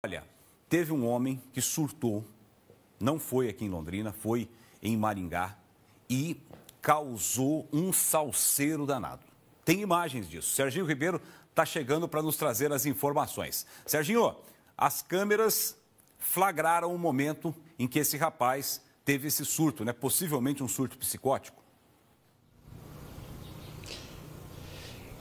Olha, teve um homem que surtou, não foi aqui em Londrina, foi em Maringá e causou um salseiro danado. Tem imagens disso. Serginho Ribeiro está chegando para nos trazer as informações. Serginho, as câmeras flagraram o momento em que esse rapaz teve esse surto, né? Possivelmente um surto psicótico.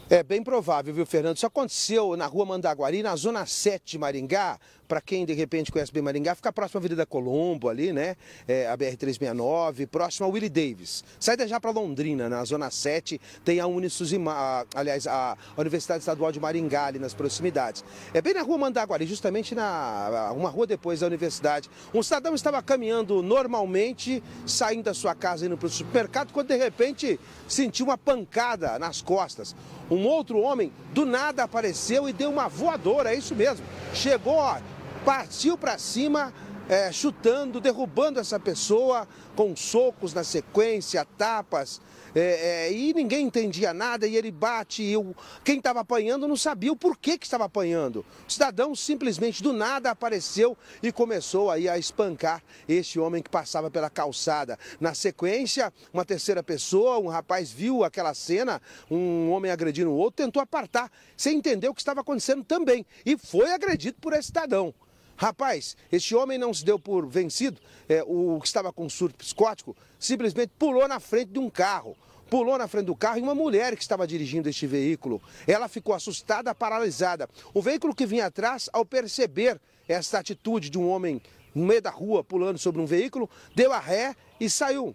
É bem provável, viu, Fernando? Isso aconteceu na rua Mandaguari, na zona 7 de Maringá, para quem de repente conhece bem Maringá, fica próximo à Avenida Colombo ali, né? É, a BR-369, próximo a Willie Davis. Saída já para Londrina, na Zona 7, tem a Unisuzima, aliás, a Universidade Estadual de Maringá ali nas proximidades. É bem na rua Mandaguari, justamente na uma rua depois da universidade. Um cidadão estava caminhando normalmente, saindo da sua casa, indo para o supermercado, quando de repente sentiu uma pancada nas costas. Um outro homem do nada apareceu e deu uma voadora, é isso mesmo. Chegou, ó, partiu para cima, é, chutando, derrubando essa pessoa com socos na sequência, tapas, é, é, e ninguém entendia nada, e ele bate, e eu, quem estava apanhando não sabia o porquê que estava apanhando. O cidadão simplesmente do nada apareceu e começou aí a espancar este homem que passava pela calçada. Na sequência, uma terceira pessoa, um rapaz viu aquela cena, um homem agredindo o outro, tentou apartar, sem entender o que estava acontecendo também, e foi agredido por esse cidadão. Rapaz, este homem não se deu por vencido, é, o que estava com surto psicótico, simplesmente pulou na frente de um carro. Pulou na frente do carro e uma mulher que estava dirigindo este veículo. Ela ficou assustada, paralisada. O veículo que vinha atrás, ao perceber esta atitude de um homem no meio da rua pulando sobre um veículo, deu a ré e saiu.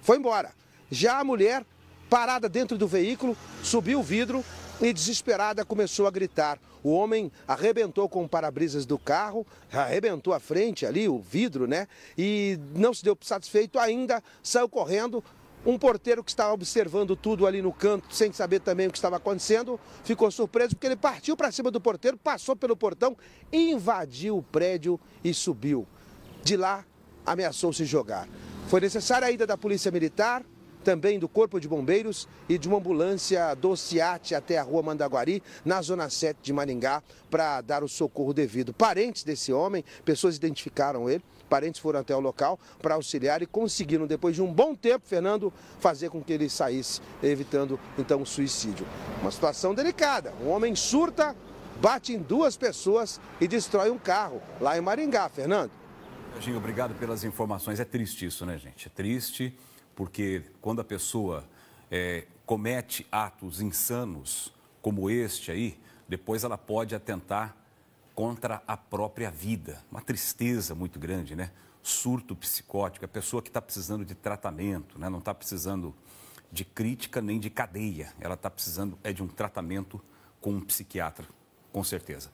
Foi embora. Já a mulher parada dentro do veículo, subiu o vidro e, desesperada, começou a gritar. O homem arrebentou com o para-brisas do carro, arrebentou a frente ali, o vidro, né? E não se deu satisfeito ainda, saiu correndo, um porteiro que estava observando tudo ali no canto, sem saber também o que estava acontecendo, ficou surpreso porque ele partiu para cima do porteiro, passou pelo portão, invadiu o prédio e subiu. De lá, ameaçou se jogar. Foi necessária a ida da Polícia Militar, também do Corpo de Bombeiros e de uma ambulância do CIAT até a Rua Mandaguari, na Zona 7 de Maringá, para dar o socorro devido. Parentes desse homem, pessoas identificaram ele, parentes foram até o local para auxiliar e conseguiram, depois de um bom tempo, Fernando, fazer com que ele saísse, evitando então o suicídio. Uma situação delicada. Um homem surta, bate em duas pessoas e destrói um carro lá em Maringá, Fernando. Jorginho, obrigado pelas informações. É triste isso, né, gente? É triste porque quando a pessoa é, comete atos insanos, como este aí, depois ela pode atentar contra a própria vida. Uma tristeza muito grande, né? Surto psicótico, a pessoa que está precisando de tratamento, né? não está precisando de crítica nem de cadeia, ela está precisando é de um tratamento com um psiquiatra, com certeza.